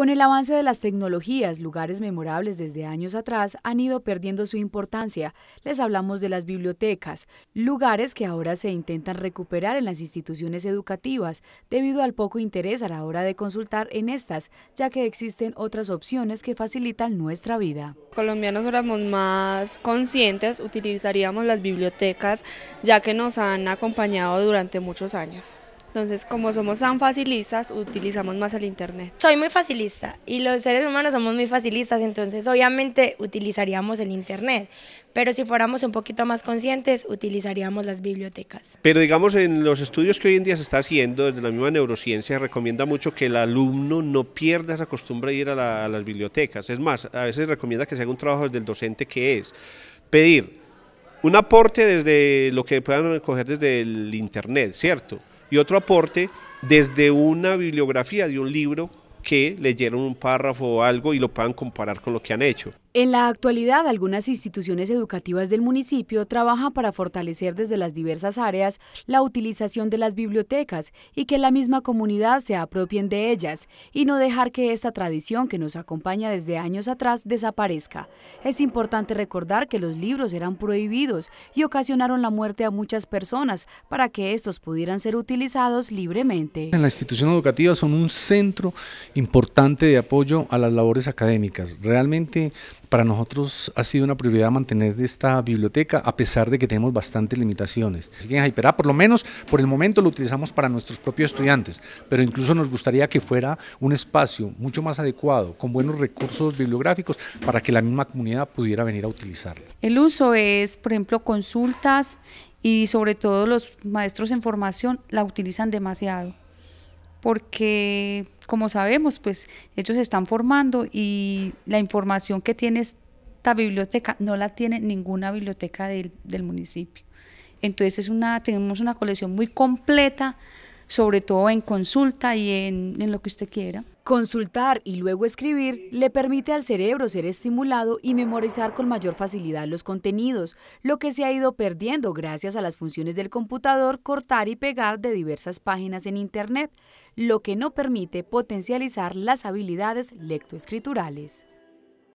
Con el avance de las tecnologías, lugares memorables desde años atrás han ido perdiendo su importancia. Les hablamos de las bibliotecas, lugares que ahora se intentan recuperar en las instituciones educativas debido al poco interés a la hora de consultar en estas, ya que existen otras opciones que facilitan nuestra vida. Colombianos fuéramos más conscientes, utilizaríamos las bibliotecas ya que nos han acompañado durante muchos años. Entonces, como somos tan facilistas, utilizamos más el Internet. Soy muy facilista y los seres humanos somos muy facilistas, entonces obviamente utilizaríamos el Internet, pero si fuéramos un poquito más conscientes, utilizaríamos las bibliotecas. Pero digamos, en los estudios que hoy en día se está haciendo, desde la misma neurociencia, recomienda mucho que el alumno no pierda esa costumbre de ir a, las bibliotecas. Es más, a veces recomienda que se haga un trabajo desde el docente que es pedir un aporte desde lo que puedan coger desde el Internet, ¿cierto? y otro aporte desde una bibliografía de un libro que leyeron un párrafo o algo y lo puedan comparar con lo que han hecho. En la actualidad, algunas instituciones educativas del municipio trabajan para fortalecer desde las diversas áreas la utilización de las bibliotecas y que la misma comunidad se apropien de ellas y no dejar que esta tradición que nos acompaña desde años atrás desaparezca. Es importante recordar que los libros eran prohibidos y ocasionaron la muerte a muchas personas para que estos pudieran ser utilizados libremente. En la institución educativa son un centro importante de apoyo a las labores académicas. Realmente para nosotros ha sido una prioridad mantener esta biblioteca a pesar de que tenemos bastantes limitaciones. Así que en Hyperá, por lo menos por el momento lo utilizamos para nuestros propios estudiantes, pero incluso nos gustaría que fuera un espacio mucho más adecuado, con buenos recursos bibliográficos, para que la misma comunidad pudiera venir a utilizarlo. El uso es, por ejemplo, consultas y sobre todo los maestros en formación la utilizan demasiado porque como sabemos, pues ellos se están formando y la información que tiene esta biblioteca no la tiene ninguna biblioteca del, del municipio. Entonces es una, tenemos una colección muy completa sobre todo en consulta y en, en lo que usted quiera. Consultar y luego escribir le permite al cerebro ser estimulado y memorizar con mayor facilidad los contenidos, lo que se ha ido perdiendo gracias a las funciones del computador cortar y pegar de diversas páginas en Internet, lo que no permite potencializar las habilidades lectoescriturales.